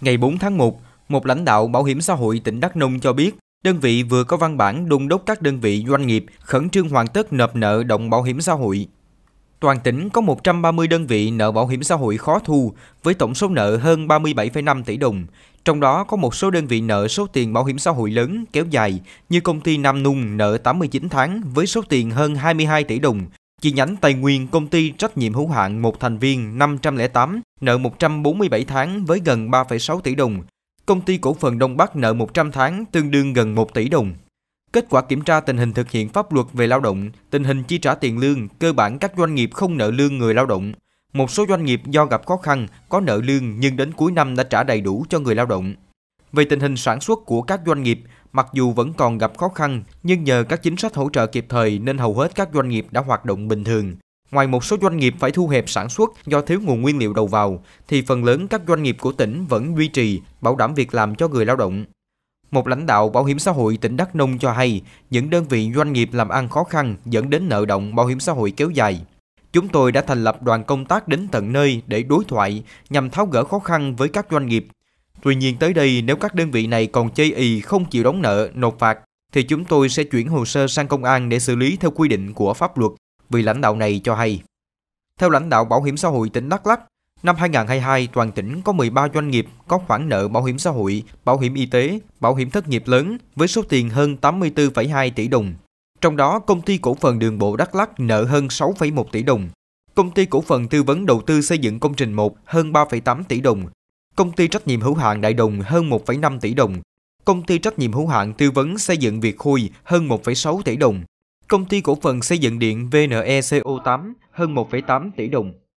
Ngày 4 tháng 1, một lãnh đạo Bảo hiểm xã hội tỉnh Đắk Nông cho biết, đơn vị vừa có văn bản đôn đốc các đơn vị doanh nghiệp khẩn trương hoàn tất nộp nợ động bảo hiểm xã hội. Toàn tỉnh có 130 đơn vị nợ bảo hiểm xã hội khó thu với tổng số nợ hơn 37,5 tỷ đồng. Trong đó có một số đơn vị nợ số tiền bảo hiểm xã hội lớn kéo dài như công ty Nam Nung nợ 89 tháng với số tiền hơn 22 tỷ đồng, Chi nhánh Tây Nguyên công ty trách nhiệm hữu hạn một thành viên 508 nợ 147 tháng với gần 3,6 tỷ đồng. Công ty cổ phần Đông Bắc nợ 100 tháng tương đương gần 1 tỷ đồng. Kết quả kiểm tra tình hình thực hiện pháp luật về lao động, tình hình chi trả tiền lương, cơ bản các doanh nghiệp không nợ lương người lao động. Một số doanh nghiệp do gặp khó khăn có nợ lương nhưng đến cuối năm đã trả đầy đủ cho người lao động. Về tình hình sản xuất của các doanh nghiệp, mặc dù vẫn còn gặp khó khăn, nhưng nhờ các chính sách hỗ trợ kịp thời nên hầu hết các doanh nghiệp đã hoạt động bình thường. Ngoài một số doanh nghiệp phải thu hẹp sản xuất do thiếu nguồn nguyên liệu đầu vào, thì phần lớn các doanh nghiệp của tỉnh vẫn duy trì, bảo đảm việc làm cho người lao động. Một lãnh đạo Bảo hiểm xã hội tỉnh Đắk Nông cho hay, những đơn vị doanh nghiệp làm ăn khó khăn dẫn đến nợ động bảo hiểm xã hội kéo dài. Chúng tôi đã thành lập đoàn công tác đến tận nơi để đối thoại nhằm tháo gỡ khó khăn với các doanh nghiệp Tuy nhiên tới đây nếu các đơn vị này còn chây ì không chịu đóng nợ, nộp phạt thì chúng tôi sẽ chuyển hồ sơ sang công an để xử lý theo quy định của pháp luật, vì lãnh đạo này cho hay. Theo lãnh đạo Bảo hiểm xã hội tỉnh Đắk Lắk, năm 2022 toàn tỉnh có 13 doanh nghiệp có khoản nợ bảo hiểm xã hội, bảo hiểm y tế, bảo hiểm thất nghiệp lớn với số tiền hơn 84,2 tỷ đồng. Trong đó, công ty cổ phần đường bộ Đắk Lắk nợ hơn 6,1 tỷ đồng, công ty cổ phần tư vấn đầu tư xây dựng công trình 1 hơn 3,8 tỷ đồng công ty trách nhiệm hữu hạn Đại Đồng hơn 1,5 tỷ đồng, công ty trách nhiệm hữu hạn tư vấn xây dựng Việt Khôi hơn 1,6 tỷ đồng, công ty cổ phần xây dựng điện VNECO8 hơn 1,8 tỷ đồng.